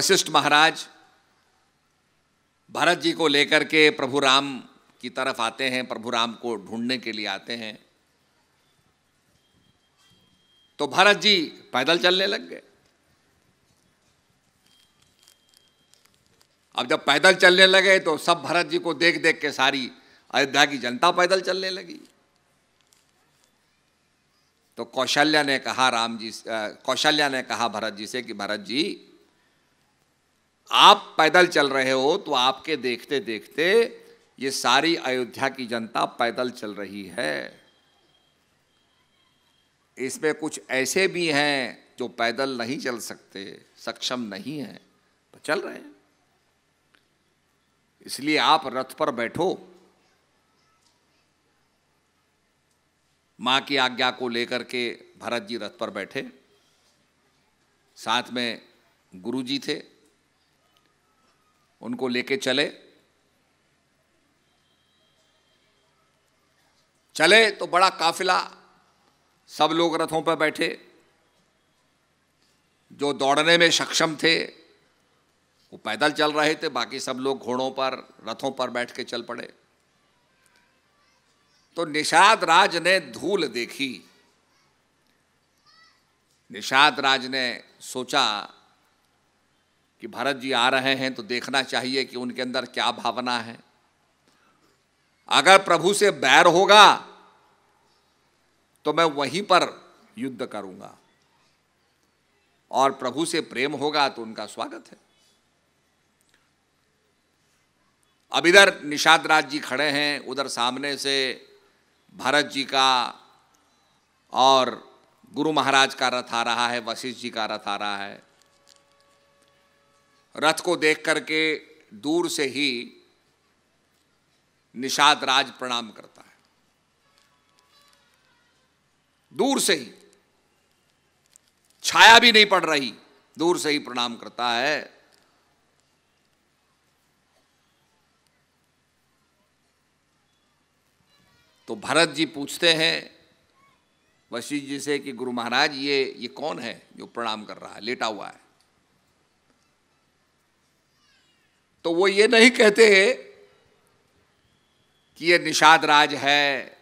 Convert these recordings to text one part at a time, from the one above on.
वशिष्ठ महाराज भरत जी को लेकर के प्रभु राम की तरफ आते हैं प्रभु राम को ढूंढने के लिए आते हैं तो भरत जी पैदल चलने लग गए अब जब पैदल चलने लगे तो सब भरत जी को देख देख के सारी अयोध्या की जनता पैदल चलने लगी तो कौशल्या ने कहा राम जी कौशल्या ने कहा भरत जी से कि भरत जी आप पैदल चल रहे हो तो आपके देखते देखते ये सारी अयोध्या की जनता पैदल चल रही है इसमें कुछ ऐसे भी हैं जो पैदल नहीं चल सकते सक्षम नहीं तो चल रहे हैं इसलिए आप रथ पर बैठो मां की आज्ञा को लेकर के भरत जी रथ पर बैठे साथ में गुरुजी थे उनको लेके चले चले तो बड़ा काफिला सब लोग रथों पर बैठे जो दौड़ने में सक्षम थे वो पैदल चल रहे थे बाकी सब लोग घोड़ों पर रथों पर बैठ के चल पड़े तो निषाद राज ने धूल देखी निषाद राज ने सोचा कि भरत जी आ रहे हैं तो देखना चाहिए कि उनके अंदर क्या भावना है अगर प्रभु से बैर होगा तो मैं वहीं पर युद्ध करूंगा और प्रभु से प्रेम होगा तो उनका स्वागत है अब इधर निषाद राज जी खड़े हैं उधर सामने से भरत जी का और गुरु महाराज का रथ आ रहा है वशिष्ठ जी का रथ आ रहा है रथ को देख करके दूर से ही निषाद राज प्रणाम करता है दूर से ही छाया भी नहीं पड़ रही दूर से ही प्रणाम करता है तो भरत जी पूछते हैं वशिष्ठ जी से कि गुरु महाराज ये ये कौन है जो प्रणाम कर रहा है लेटा हुआ है तो वो ये नहीं कहते कि ये निषाद राज है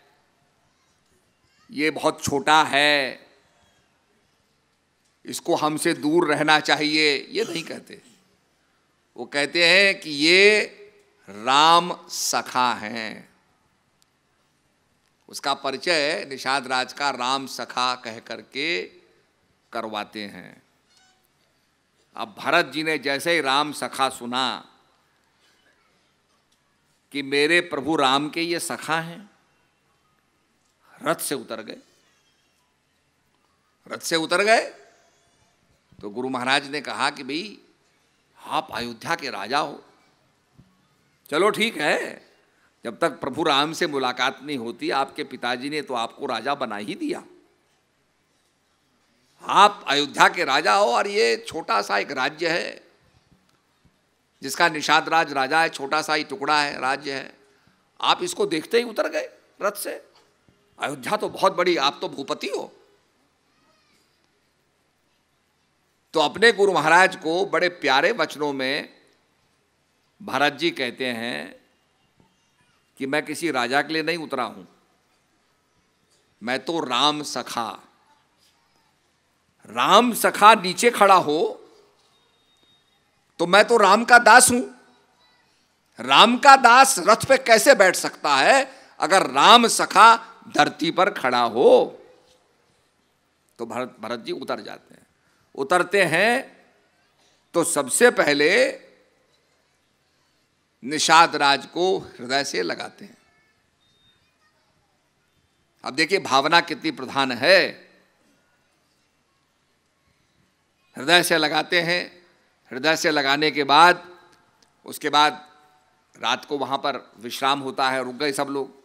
ये बहुत छोटा है इसको हमसे दूर रहना चाहिए ये नहीं कहते वो कहते हैं कि ये राम सखा हैं उसका परिचय निषाद राज का राम सखा कह करके करवाते हैं अब भरत जी ने जैसे ही राम सखा सुना कि मेरे प्रभु राम के ये सखा हैं रथ से उतर गए रथ से उतर गए तो गुरु महाराज ने कहा कि भाई आप अयोध्या के राजा हो चलो ठीक है जब तक प्रभु राम से मुलाकात नहीं होती आपके पिताजी ने तो आपको राजा बना ही दिया आप अयोध्या के राजा हो और ये छोटा सा एक राज्य है जिसका निषाद राज राजा है छोटा सा ही टुकड़ा है राज्य है आप इसको देखते ही उतर गए रथ से अयोध्या तो बहुत बड़ी आप तो भूपति हो तो अपने गुरु महाराज को बड़े प्यारे वचनों में भारत जी कहते हैं कि मैं किसी राजा के लिए नहीं उतरा हूं मैं तो राम सखा राम सखा नीचे खड़ा हो तो मैं तो राम का दास हूं राम का दास रथ पे कैसे बैठ सकता है अगर राम सखा धरती पर खड़ा हो तो भरत भरत जी उतर जाते हैं उतरते हैं तो सबसे पहले निषाद राज को हृदय से लगाते हैं अब देखिए भावना कितनी प्रधान है हृदय से लगाते हैं हृदय से लगाने के बाद उसके बाद रात को वहां पर विश्राम होता है रुक गए सब लोग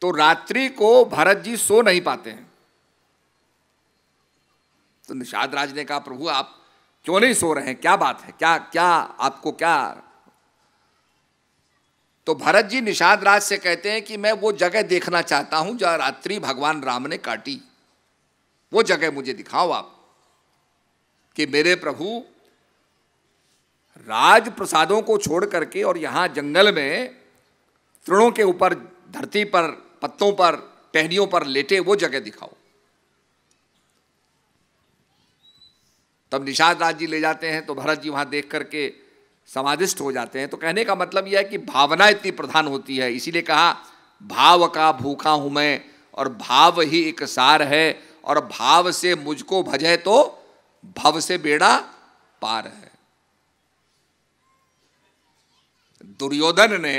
तो रात्रि को भरत जी सो नहीं पाते हैं तो निषाद राज ने कहा प्रभु आप क्यों नहीं सो रहे हैं क्या बात है क्या क्या आपको क्या तो भरत जी निषाद राज से कहते हैं कि मैं वो जगह देखना चाहता हूं जहां रात्रि भगवान राम ने काटी वो जगह मुझे दिखाओ आप कि मेरे प्रभु राज प्रसादों को छोड़ करके और यहां जंगल में तृणों के ऊपर धरती पर पत्तों पर टहनियों पर लेटे वो जगह दिखाओ तब निषाद राज जी ले जाते हैं तो भरत जी वहां देख करके समाधिष्ट हो जाते हैं तो कहने का मतलब यह है कि भावना इतनी प्रधान होती है इसीलिए कहा भाव का भूखा हूं मैं और भाव ही एक सार है और भाव से मुझको भजे तो भव से बेड़ा पार है दुर्योधन ने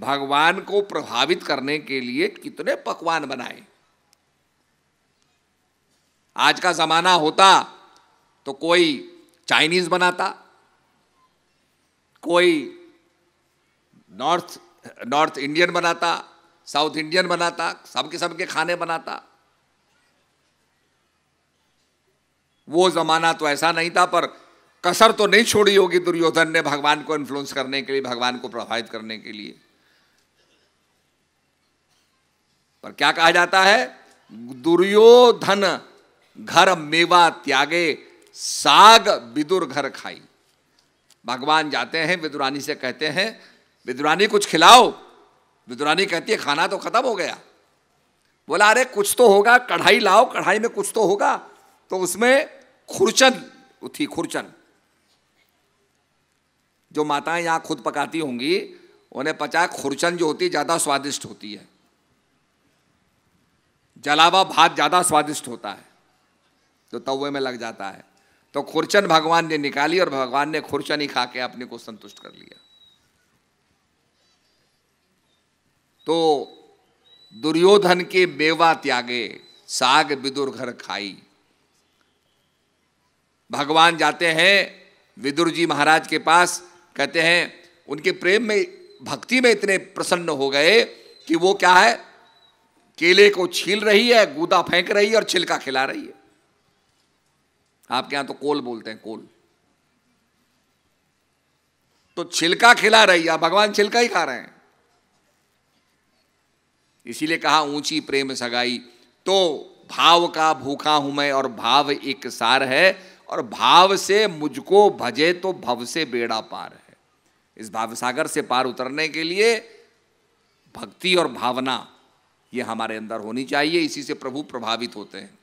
भगवान को प्रभावित करने के लिए कितने पकवान बनाए आज का जमाना होता तो कोई चाइनीज बनाता कोई नॉर्थ नॉर्थ इंडियन बनाता साउथ इंडियन बनाता सबके सबके खाने बनाता वो ज़माना तो ऐसा नहीं था पर कसर तो नहीं छोड़ी होगी दुर्योधन ने भगवान को इन्फ्लुएंस करने के लिए भगवान को प्रभावित करने के लिए पर क्या कहा जाता है दुर्योधन घर मेवा त्यागे साग विदुर घर खाई भगवान जाते हैं विदुरानी से कहते हैं विदुरानी कुछ खिलाओ विदुरानी कहती है खाना तो खत्म हो गया बोला अरे कुछ तो होगा कढ़ाई लाओ कढ़ाई में कुछ तो होगा तो उसमें खुरचन थी खुरचन जो माताएं यहां खुद पकाती होंगी उन्हें पता है खुरचन जो होती है ज़्यादा स्वादिष्ट होती है जलावा भात ज़्यादा स्वादिष्ट होता है जो तवे में लग जाता है तो खुरचन भगवान ने निकाली और भगवान ने खुरचन ही खा के अपने को संतुष्ट कर लिया तो दुर्योधन के बेवा त्यागे साग विदुर घर खाई भगवान जाते हैं विदुर जी महाराज के पास कहते हैं उनके प्रेम में भक्ति में इतने प्रसन्न हो गए कि वो क्या है केले को छील रही है गूदा फेंक रही है और छिलका खिला रही है आपके यहां तो कोल बोलते हैं कोल तो छिलका खिला रही है भगवान छिलका ही खा रहे हैं इसीलिए कहा ऊंची प्रेम सगाई तो भाव का भूखा हूं मैं और भाव एक सार है और भाव से मुझको भजे तो भव से बेड़ा पार है इस भाव सागर से पार उतरने के लिए भक्ति और भावना ये हमारे अंदर होनी चाहिए इसी से प्रभु प्रभावित होते हैं